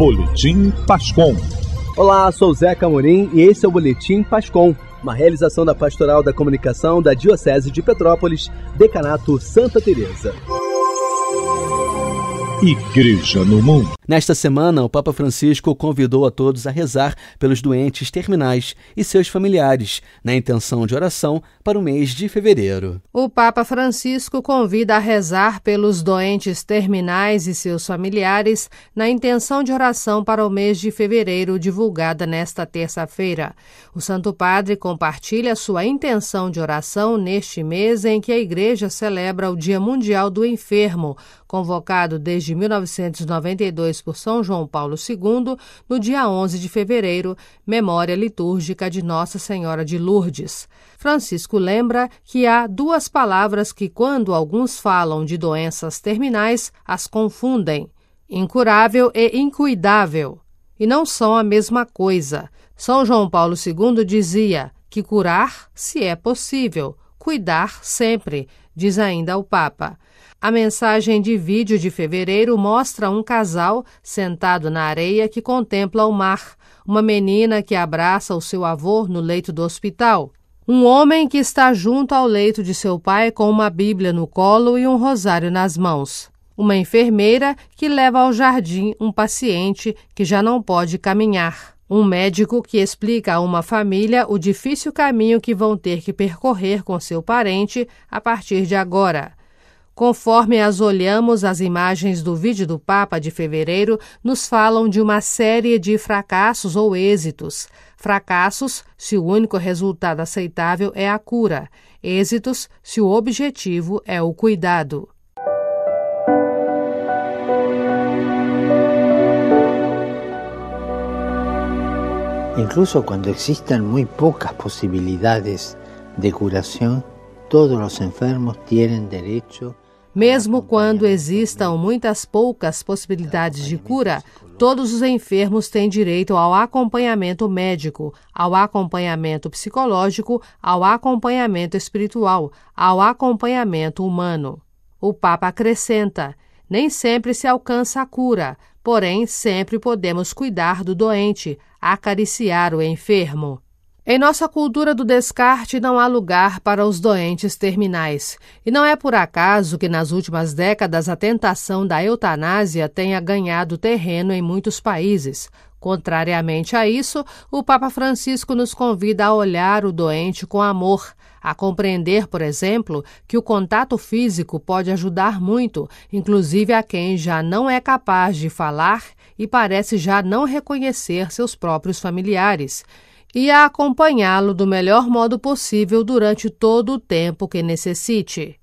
Boletim Pascom. Olá, sou Zeca Amorim e esse é o Boletim Pascom, uma realização da Pastoral da Comunicação da Diocese de Petrópolis, Decanato Santa Teresa. Igreja no Mundo. Nesta semana, o Papa Francisco convidou a todos a rezar pelos doentes terminais e seus familiares, na intenção de oração para o mês de fevereiro. O Papa Francisco convida a rezar pelos doentes terminais e seus familiares, na intenção de oração para o mês de fevereiro, divulgada nesta terça-feira. O Santo Padre compartilha sua intenção de oração neste mês em que a Igreja celebra o Dia Mundial do Enfermo, convocado desde 1992 por São João Paulo II no dia 11 de fevereiro, memória litúrgica de Nossa Senhora de Lourdes. Francisco lembra que há duas palavras que, quando alguns falam de doenças terminais, as confundem: incurável e incuidável. E não são a mesma coisa. São João Paulo II dizia que curar, se é possível, cuidar sempre, diz ainda o Papa. A mensagem de vídeo de fevereiro mostra um casal sentado na areia que contempla o mar, uma menina que abraça o seu avô no leito do hospital, um homem que está junto ao leito de seu pai com uma Bíblia no colo e um rosário nas mãos, uma enfermeira que leva ao jardim um paciente que já não pode caminhar. Um médico que explica a uma família o difícil caminho que vão ter que percorrer com seu parente a partir de agora. Conforme as olhamos, as imagens do vídeo do Papa de fevereiro nos falam de uma série de fracassos ou êxitos. Fracassos, se o único resultado aceitável é a cura. Êxitos, se o objetivo é o cuidado. Incluso quando existem muito poucas possibilidades de curação, todos os enfermos têm direito mesmo quando existam muitas poucas possibilidades de cura, todos os enfermos têm direito ao acompanhamento médico, ao acompanhamento psicológico, ao acompanhamento espiritual, ao acompanhamento humano. O Papa acrescenta: nem sempre se alcança a cura, porém sempre podemos cuidar do doente, acariciar o enfermo. Em nossa cultura do descarte não há lugar para os doentes terminais. E não é por acaso que nas últimas décadas a tentação da eutanásia tenha ganhado terreno em muitos países. Contrariamente a isso, o Papa Francisco nos convida a olhar o doente com amor, a compreender, por exemplo, que o contato físico pode ajudar muito, inclusive a quem já não é capaz de falar e parece já não reconhecer seus próprios familiares e a acompanhá-lo do melhor modo possível durante todo o tempo que necessite.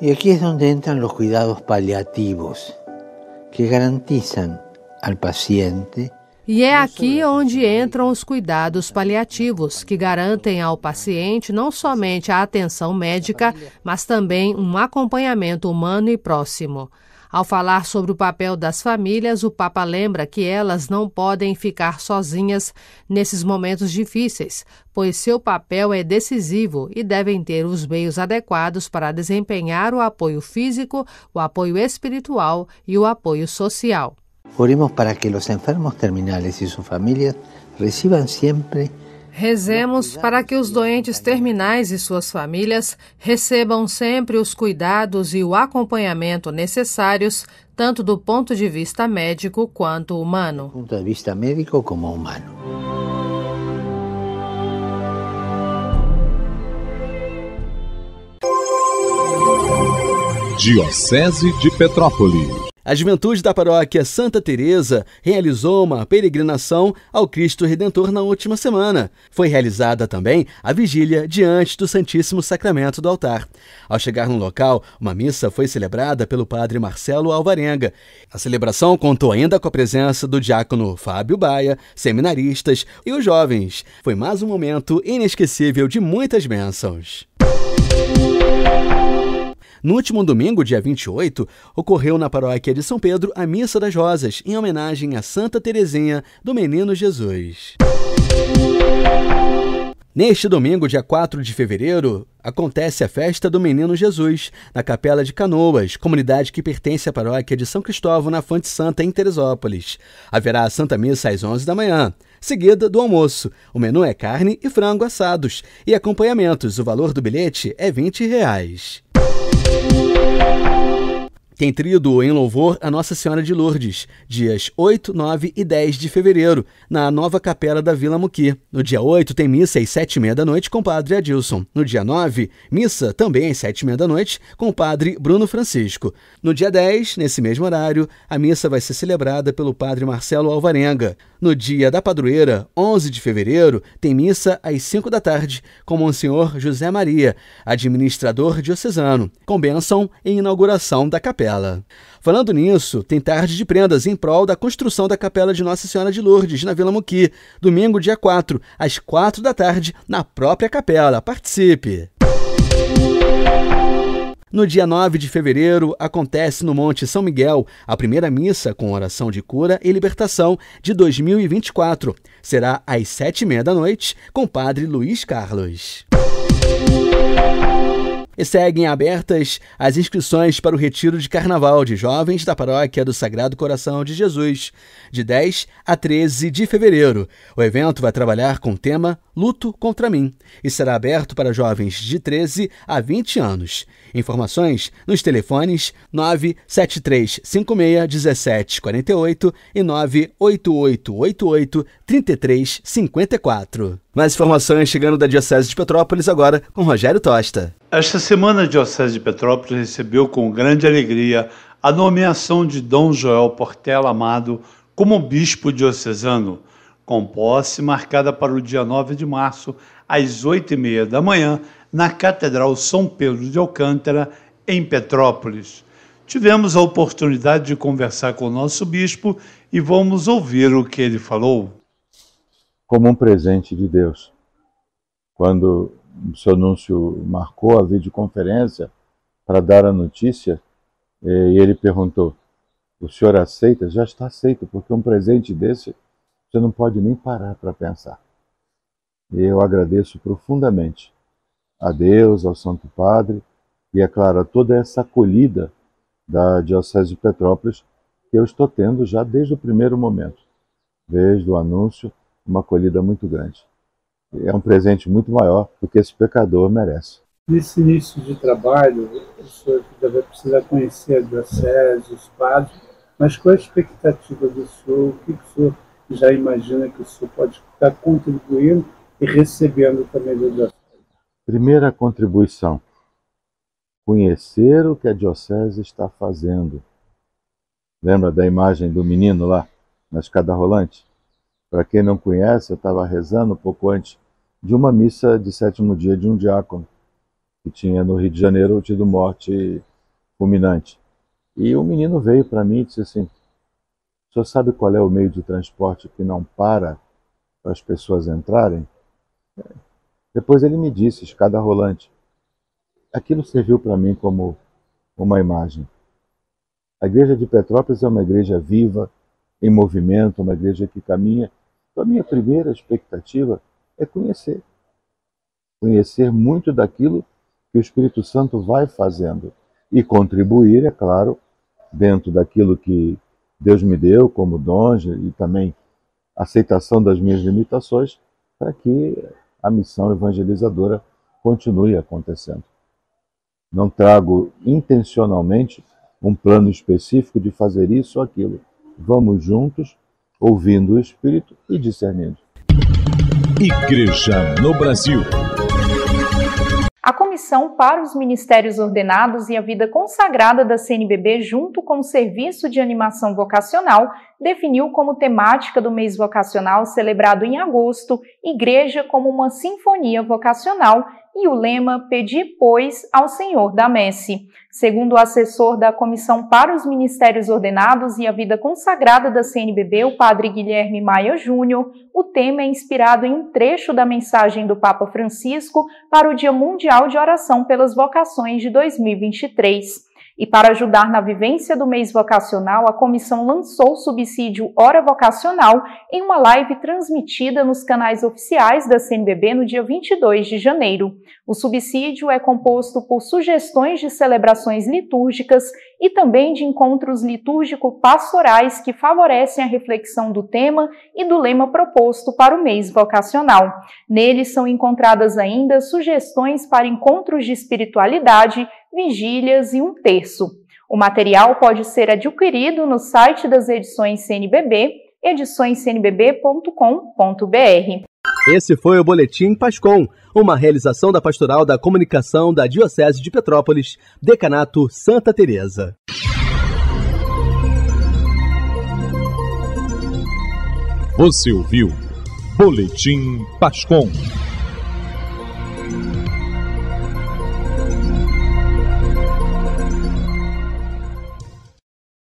E aqui é onde entram os cuidados paliativos, que garantizam ao paciente. E é aqui onde entram os cuidados paliativos, que garantem ao paciente não somente a atenção médica, mas também um acompanhamento humano e próximo. Ao falar sobre o papel das famílias, o Papa lembra que elas não podem ficar sozinhas nesses momentos difíceis, pois seu papel é decisivo e devem ter os meios adequados para desempenhar o apoio físico, o apoio espiritual e o apoio social. Oremos para que os enfermos terminales e suas famílias recebam sempre Rezemos para que os doentes terminais e suas famílias recebam sempre os cuidados e o acompanhamento necessários, tanto do ponto de vista médico quanto humano. Ponto de vista médico como humano. Diocese de Petrópolis a juventude da paróquia Santa Teresa realizou uma peregrinação ao Cristo Redentor na última semana. Foi realizada também a vigília diante do Santíssimo Sacramento do altar. Ao chegar no local, uma missa foi celebrada pelo padre Marcelo Alvarenga. A celebração contou ainda com a presença do diácono Fábio Baia, seminaristas e os jovens. Foi mais um momento inesquecível de muitas bênçãos. Música no último domingo, dia 28, ocorreu na paróquia de São Pedro a Missa das Rosas, em homenagem a Santa Teresinha do Menino Jesus. Neste domingo, dia 4 de fevereiro, acontece a festa do Menino Jesus, na Capela de Canoas, comunidade que pertence à paróquia de São Cristóvão, na Fonte Santa, em Teresópolis. Haverá a Santa Missa às 11 da manhã, seguida do almoço. O menu é carne e frango assados e acompanhamentos. O valor do bilhete é R$ 20 reais. Tem trido em louvor a Nossa Senhora de Lourdes, dias 8, 9 e 10 de fevereiro, na nova capela da Vila Muqui. No dia 8 tem missa às 7 h 30 da noite com o padre Adilson. No dia 9, missa também às 7 h 30 da noite com o padre Bruno Francisco. No dia 10, nesse mesmo horário, a missa vai ser celebrada pelo padre Marcelo Alvarenga. No dia da padroeira, 11 de fevereiro, tem missa às 5 da tarde com Monsenhor José Maria, administrador diocesano, com bênção e inauguração da capela dela. Falando nisso, tem tarde de prendas em prol da construção da Capela de Nossa Senhora de Lourdes, na Vila Muqui, domingo, dia 4, às 4 da tarde, na própria capela. Participe! No dia 9 de fevereiro, acontece no Monte São Miguel a primeira missa com oração de cura e libertação de 2024. Será às sete e meia da noite, com o padre Luiz Carlos. Música e seguem abertas as inscrições para o retiro de carnaval de jovens da paróquia do Sagrado Coração de Jesus, de 10 a 13 de fevereiro. O evento vai trabalhar com o tema Luto contra mim e será aberto para jovens de 13 a 20 anos. Informações nos telefones 973561748 e 98888 3354. Mais informações chegando da Diocese de Petrópolis agora com Rogério Tosta. Esta semana a Diocese de Petrópolis recebeu com grande alegria a nomeação de Dom Joel Portela Amado como bispo diocesano, com posse marcada para o dia 9 de março, às 8h30 da manhã, na Catedral São Pedro de Alcântara, em Petrópolis. Tivemos a oportunidade de conversar com o nosso bispo e vamos ouvir o que ele falou como um presente de Deus. Quando o seu anúncio marcou a videoconferência para dar a notícia, eh, e ele perguntou: O senhor aceita? Já está aceito, porque um presente desse você não pode nem parar para pensar. E eu agradeço profundamente a Deus, ao Santo Padre e, é claro, a toda essa acolhida da Diocese de Petrópolis que eu estou tendo já desde o primeiro momento, desde o anúncio uma acolhida muito grande. É um presente muito maior do que esse pecador merece. Nesse início de trabalho, o senhor deve precisar conhecer a diocese, os padres, mas qual é a expectativa do senhor? O que o senhor já imagina que o senhor pode estar contribuindo e recebendo também da diocese? Primeira contribuição, conhecer o que a diocese está fazendo. Lembra da imagem do menino lá na escada rolante? Para quem não conhece, eu estava rezando um pouco antes de uma missa de sétimo dia de um diácono que tinha no Rio de Janeiro tido morte fulminante. E o um menino veio para mim e disse assim: o senhor sabe qual é o meio de transporte que não para para as pessoas entrarem? Depois ele me disse, escada rolante. Aquilo serviu para mim como uma imagem. A igreja de Petrópolis é uma igreja viva, em movimento, uma igreja que caminha então, a minha primeira expectativa é conhecer. Conhecer muito daquilo que o Espírito Santo vai fazendo. E contribuir, é claro, dentro daquilo que Deus me deu como dons e também aceitação das minhas limitações, para que a missão evangelizadora continue acontecendo. Não trago intencionalmente um plano específico de fazer isso ou aquilo. Vamos juntos ouvindo o Espírito e discernindo. Igreja no Brasil. A Comissão para os Ministérios Ordenados e a Vida Consagrada da CNBB, junto com o Serviço de Animação Vocacional, definiu como temática do mês vocacional celebrado em agosto Igreja como uma Sinfonia Vocacional e o lema Pedi, pois, ao Senhor da Messe. Segundo o assessor da Comissão para os Ministérios Ordenados e a Vida Consagrada da CNBB, o padre Guilherme Maia Júnior, o tema é inspirado em um trecho da mensagem do Papa Francisco para o Dia Mundial de Oração pelas Vocações de 2023. E para ajudar na vivência do mês vocacional, a comissão lançou o subsídio Hora Vocacional em uma live transmitida nos canais oficiais da CNBB no dia 22 de janeiro. O subsídio é composto por sugestões de celebrações litúrgicas e também de encontros litúrgico-pastorais que favorecem a reflexão do tema e do lema proposto para o mês vocacional. Neles são encontradas ainda sugestões para encontros de espiritualidade, vigílias e um terço. O material pode ser adquirido no site das edições CNBB, ediçõescnbb.com.br. Esse foi o Boletim Pascom, uma realização da Pastoral da Comunicação da Diocese de Petrópolis, Decanato Santa Teresa. Você ouviu Boletim Pascom.